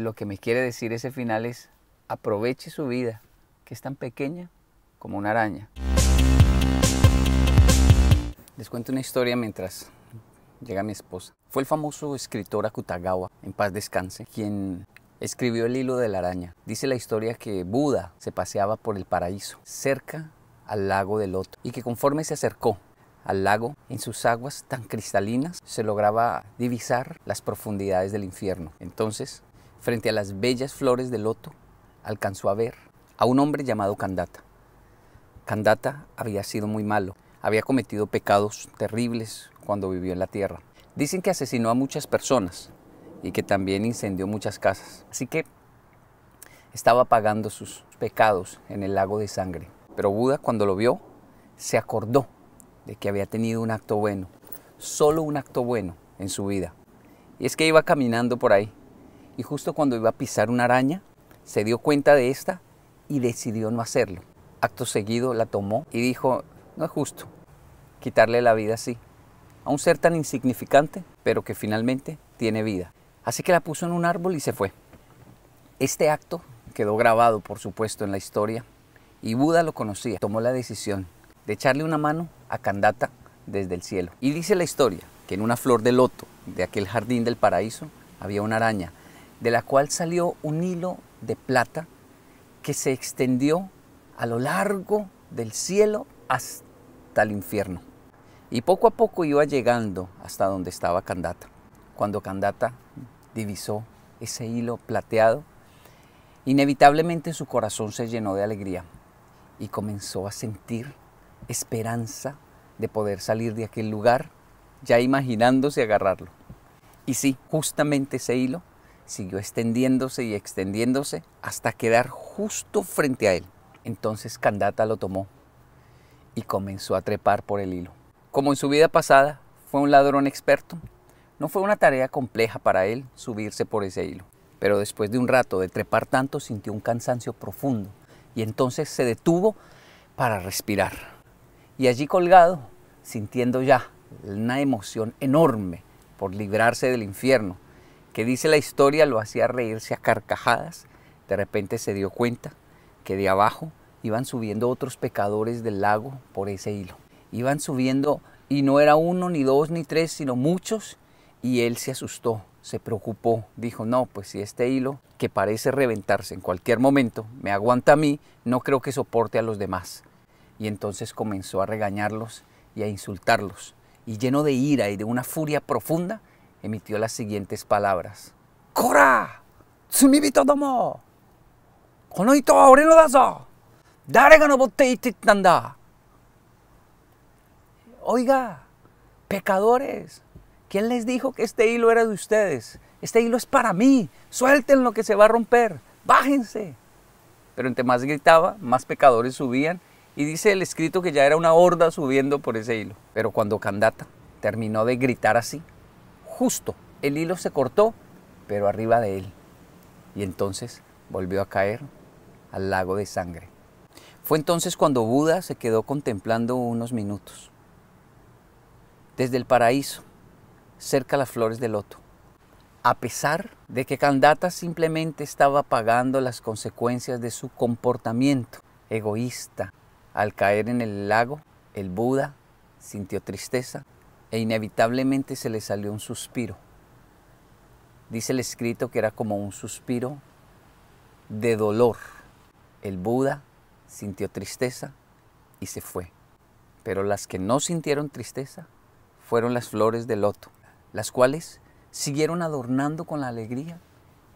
lo que me quiere decir ese final es aproveche su vida, que es tan pequeña como una araña. Les cuento una historia mientras llega mi esposa. Fue el famoso escritor Akutagawa, en paz descanse, quien escribió el hilo de la araña. Dice la historia que Buda se paseaba por el paraíso, cerca al lago de Loto, y que conforme se acercó al lago, en sus aguas tan cristalinas se lograba divisar las profundidades del infierno. Entonces frente a las bellas flores de loto, alcanzó a ver a un hombre llamado Candata. Candata había sido muy malo, había cometido pecados terribles cuando vivió en la tierra. Dicen que asesinó a muchas personas y que también incendió muchas casas. Así que estaba pagando sus pecados en el lago de sangre. Pero Buda cuando lo vio se acordó de que había tenido un acto bueno, solo un acto bueno en su vida. Y es que iba caminando por ahí y justo cuando iba a pisar una araña, se dio cuenta de esta y decidió no hacerlo. Acto seguido la tomó y dijo, no es justo quitarle la vida así, a un ser tan insignificante, pero que finalmente tiene vida. Así que la puso en un árbol y se fue. Este acto quedó grabado, por supuesto, en la historia y Buda lo conocía. Tomó la decisión de echarle una mano a Candata desde el cielo. Y dice la historia que en una flor de loto de aquel jardín del paraíso había una araña de la cual salió un hilo de plata que se extendió a lo largo del cielo hasta el infierno. Y poco a poco iba llegando hasta donde estaba Candata. Cuando Candata divisó ese hilo plateado, inevitablemente su corazón se llenó de alegría y comenzó a sentir esperanza de poder salir de aquel lugar, ya imaginándose agarrarlo. Y sí, justamente ese hilo siguió extendiéndose y extendiéndose hasta quedar justo frente a él. Entonces Candata lo tomó y comenzó a trepar por el hilo. Como en su vida pasada fue un ladrón experto, no fue una tarea compleja para él subirse por ese hilo. Pero después de un rato de trepar tanto sintió un cansancio profundo y entonces se detuvo para respirar. Y allí colgado, sintiendo ya una emoción enorme por librarse del infierno, que dice la historia lo hacía reírse a carcajadas. De repente se dio cuenta que de abajo iban subiendo otros pecadores del lago por ese hilo. Iban subiendo y no era uno, ni dos, ni tres, sino muchos. Y él se asustó, se preocupó, dijo, no, pues si este hilo que parece reventarse en cualquier momento me aguanta a mí, no creo que soporte a los demás. Y entonces comenzó a regañarlos y a insultarlos. Y lleno de ira y de una furia profunda, emitió las siguientes palabras. ¡Cora! ¡Sumibito domo! ¡Conoito no dazo! ¡Dare tanda! Oiga, pecadores, ¿quién les dijo que este hilo era de ustedes? Este hilo es para mí, suelten lo que se va a romper, bájense. Pero entre más gritaba, más pecadores subían y dice el escrito que ya era una horda subiendo por ese hilo. Pero cuando Candata terminó de gritar así, justo el hilo se cortó, pero arriba de él. Y entonces volvió a caer al lago de sangre. Fue entonces cuando Buda se quedó contemplando unos minutos. Desde el paraíso, cerca las flores de loto. A pesar de que Kandata simplemente estaba pagando las consecuencias de su comportamiento egoísta, al caer en el lago, el Buda sintió tristeza e inevitablemente se le salió un suspiro. Dice el escrito que era como un suspiro de dolor. El Buda sintió tristeza y se fue. Pero las que no sintieron tristeza fueron las flores de loto, las cuales siguieron adornando con la alegría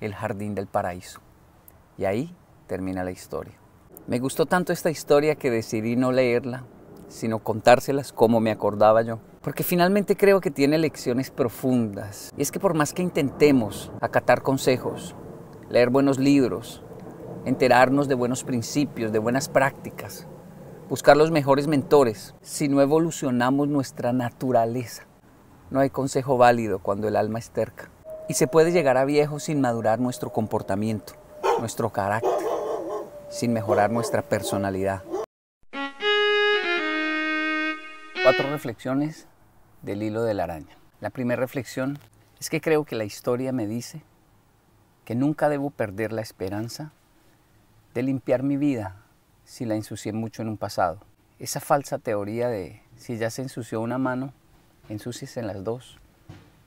el jardín del paraíso. Y ahí termina la historia. Me gustó tanto esta historia que decidí no leerla, sino contárselas como me acordaba yo porque finalmente creo que tiene lecciones profundas. Y es que por más que intentemos acatar consejos, leer buenos libros, enterarnos de buenos principios, de buenas prácticas, buscar los mejores mentores, si no evolucionamos nuestra naturaleza, no hay consejo válido cuando el alma es terca. Y se puede llegar a viejo sin madurar nuestro comportamiento, nuestro carácter, sin mejorar nuestra personalidad. cuatro reflexiones del hilo de la araña. La primera reflexión es que creo que la historia me dice que nunca debo perder la esperanza de limpiar mi vida si la ensucié mucho en un pasado. Esa falsa teoría de si ya se ensució una mano, ensucies en las dos.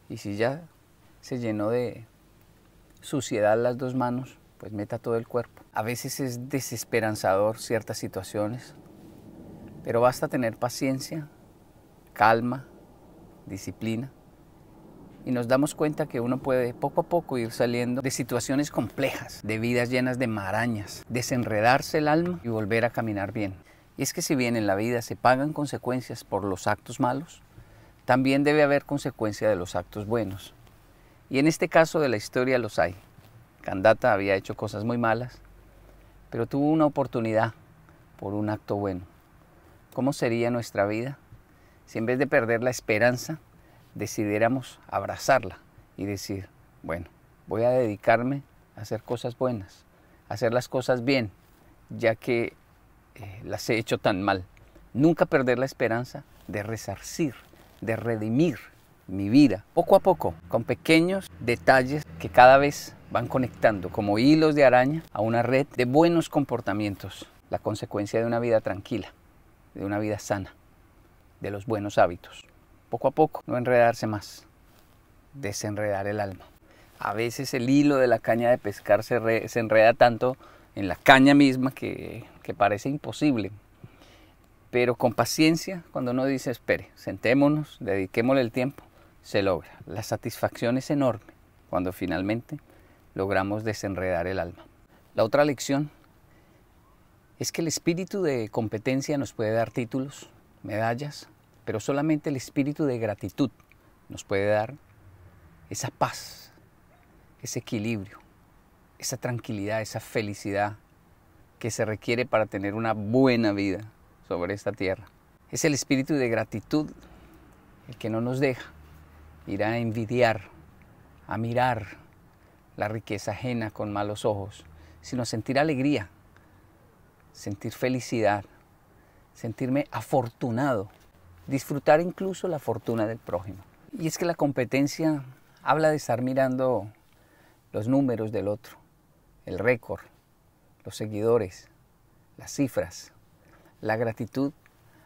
Y si ya se llenó de suciedad las dos manos, pues meta todo el cuerpo. A veces es desesperanzador ciertas situaciones, pero basta tener paciencia calma, disciplina, y nos damos cuenta que uno puede poco a poco ir saliendo de situaciones complejas, de vidas llenas de marañas, desenredarse el alma y volver a caminar bien. Y es que si bien en la vida se pagan consecuencias por los actos malos, también debe haber consecuencia de los actos buenos. Y en este caso de la historia los hay. Candata había hecho cosas muy malas, pero tuvo una oportunidad por un acto bueno. ¿Cómo sería nuestra vida si en vez de perder la esperanza, decidiéramos abrazarla y decir, bueno, voy a dedicarme a hacer cosas buenas, a hacer las cosas bien, ya que eh, las he hecho tan mal. Nunca perder la esperanza de resarcir, de redimir mi vida, poco a poco, con pequeños detalles que cada vez van conectando como hilos de araña a una red de buenos comportamientos, la consecuencia de una vida tranquila, de una vida sana de los buenos hábitos. Poco a poco, no enredarse más. Desenredar el alma. A veces el hilo de la caña de pescar se, se enreda tanto en la caña misma que, que parece imposible. Pero con paciencia, cuando uno dice, espere, sentémonos, dediquémosle el tiempo, se logra. La satisfacción es enorme cuando finalmente logramos desenredar el alma. La otra lección es que el espíritu de competencia nos puede dar títulos, medallas, pero solamente el espíritu de gratitud nos puede dar esa paz, ese equilibrio, esa tranquilidad, esa felicidad que se requiere para tener una buena vida sobre esta tierra. Es el espíritu de gratitud el que no nos deja ir a envidiar, a mirar la riqueza ajena con malos ojos, sino sentir alegría, sentir felicidad, sentirme afortunado disfrutar incluso la fortuna del prójimo. Y es que la competencia habla de estar mirando los números del otro, el récord, los seguidores, las cifras. La gratitud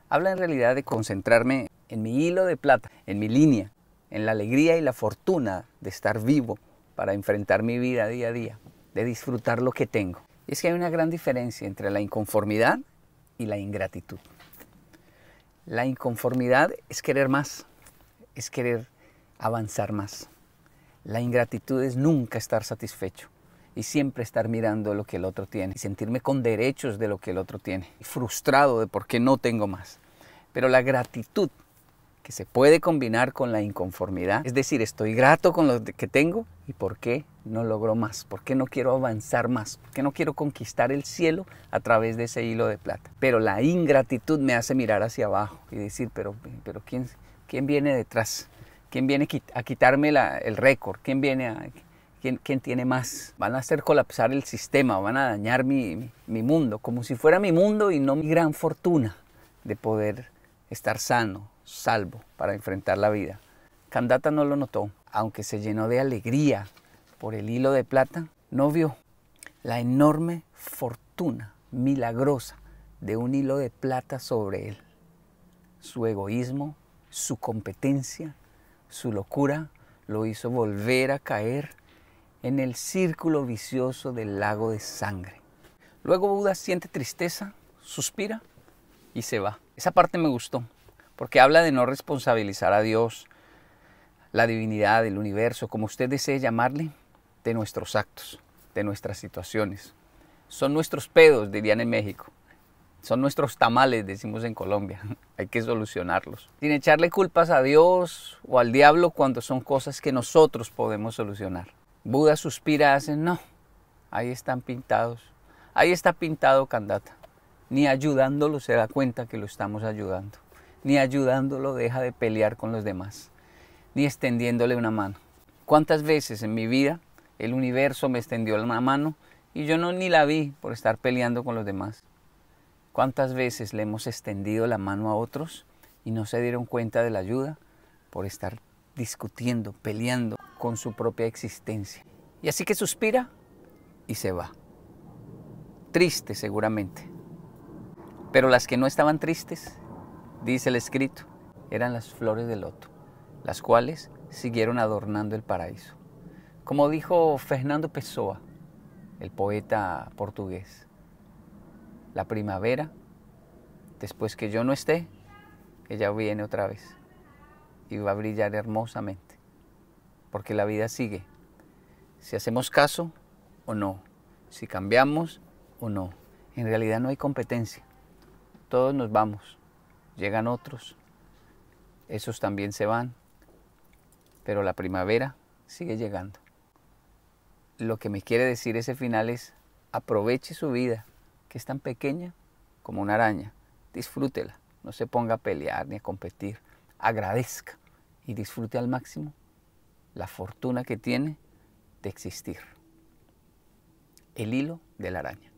habla en realidad de concentrarme en mi hilo de plata, en mi línea, en la alegría y la fortuna de estar vivo para enfrentar mi vida día a día, de disfrutar lo que tengo. Y es que hay una gran diferencia entre la inconformidad y la ingratitud. La inconformidad es querer más, es querer avanzar más. La ingratitud es nunca estar satisfecho y siempre estar mirando lo que el otro tiene y sentirme con derechos de lo que el otro tiene frustrado de por qué no tengo más. Pero la gratitud que se puede combinar con la inconformidad, es decir, estoy grato con lo que tengo, ¿Y por qué no logro más? ¿Por qué no quiero avanzar más? ¿Por qué no quiero conquistar el cielo a través de ese hilo de plata? Pero la ingratitud me hace mirar hacia abajo y decir, pero, pero ¿quién, quién viene detrás? ¿Quién viene a quitarme el récord? ¿Quién viene a... ¿Quién, ¿Quién, tiene más? Van a hacer colapsar el sistema, van a dañar mi mundo, como si fuera mi mundo y no mi gran fortuna de poder estar sano, salvo, para enfrentar la vida. Candata no lo notó, aunque se llenó de alegría por el hilo de plata, no vio la enorme fortuna milagrosa de un hilo de plata sobre él. Su egoísmo, su competencia, su locura lo hizo volver a caer en el círculo vicioso del lago de sangre. Luego Buda siente tristeza, suspira y se va. Esa parte me gustó, porque habla de no responsabilizar a Dios, la divinidad, del universo, como usted desee llamarle, de nuestros actos, de nuestras situaciones. Son nuestros pedos, dirían en México. Son nuestros tamales, decimos en Colombia. Hay que solucionarlos. Sin echarle culpas a Dios o al diablo cuando son cosas que nosotros podemos solucionar. Buda suspira, hace, no, ahí están pintados. Ahí está pintado Candata. Ni ayudándolo se da cuenta que lo estamos ayudando. Ni ayudándolo deja de pelear con los demás ni extendiéndole una mano. ¿Cuántas veces en mi vida el universo me extendió la mano y yo no ni la vi por estar peleando con los demás? ¿Cuántas veces le hemos extendido la mano a otros y no se dieron cuenta de la ayuda por estar discutiendo, peleando con su propia existencia? Y así que suspira y se va. Triste seguramente. Pero las que no estaban tristes, dice el escrito, eran las flores del loto las cuales siguieron adornando el paraíso. Como dijo Fernando Pessoa, el poeta portugués, la primavera, después que yo no esté, ella viene otra vez y va a brillar hermosamente, porque la vida sigue, si hacemos caso o no, si cambiamos o no. En realidad no hay competencia, todos nos vamos, llegan otros, esos también se van, pero la primavera sigue llegando. Lo que me quiere decir ese final es, aproveche su vida, que es tan pequeña como una araña, disfrútela, no se ponga a pelear ni a competir, agradezca y disfrute al máximo la fortuna que tiene de existir. El hilo de la araña.